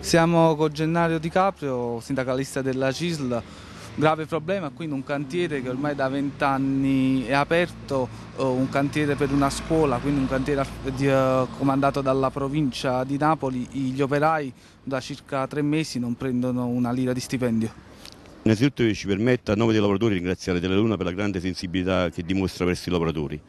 Siamo con Gennario Di Caprio, sindacalista della CISL. Grave problema qui in un cantiere che ormai da vent'anni è aperto, eh, un cantiere per una scuola, quindi un cantiere eh, comandato dalla provincia di Napoli. Gli operai da circa tre mesi non prendono una lira di stipendio. Innanzitutto ci permetta a nome dei lavoratori ringraziare Tele Luna per la grande sensibilità che dimostra verso i lavoratori.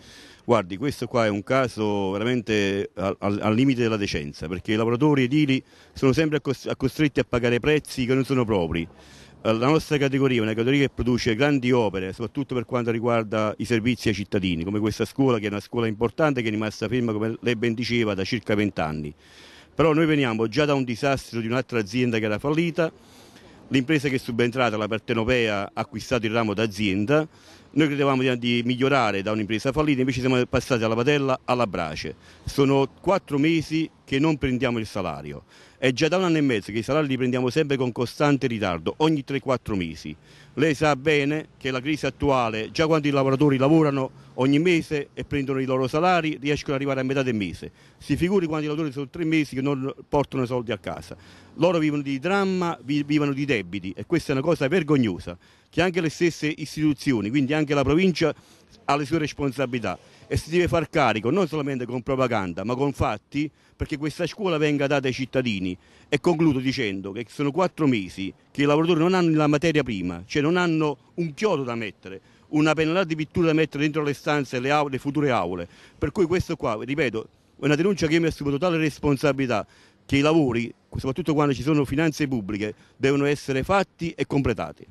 Guardi, questo qua è un caso veramente al, al, limite della decenza, perché i lavoratori edili sono sempre costretti a pagare prezzi che non sono propri. Eh, la nostra categoria è una categoria che produce grandi opere, soprattutto per quanto riguarda i servizi ai cittadini, come questa scuola che è una scuola importante che è rimasta ferma, come lei ben diceva, da circa vent'anni. Però noi veniamo già da un disastro di un'altra azienda che era fallita, l'impresa che è subentrata, la Partenopea, ha acquistato il ramo d'azienda noi credevamo di, di migliorare da un'impresa fallita, invece siamo passati dalla padella alla brace. Sono quattro mesi che non prendiamo il salario. È già da un anno e mezzo che i salari li prendiamo sempre con costante ritardo, ogni 3-4 mesi. Lei sa bene che la crisi attuale, già quando i lavoratori lavorano ogni mese e prendono i loro salari, riescono ad arrivare a metà del mese. Si figuri quando i lavoratori sono tre mesi che non portano i soldi a casa. Loro vivono di dramma, vivono di debiti e questa è una cosa vergognosa che anche le stesse istituzioni, quindi anche la provincia, ha le sue responsabilità e si deve far carico non solamente con propaganda ma con fatti perché questa scuola venga data ai cittadini e concludo dicendo che sono quattro mesi che i lavoratori non hanno la materia prima, cioè non hanno un chiodo da mettere, una penalità di pittura da mettere dentro le stanze e le, le future aule, per cui questo qua, ripeto, è una denuncia che io mi assumo totale responsabilità che i lavori, soprattutto quando ci sono finanze pubbliche, devono essere fatti e completati.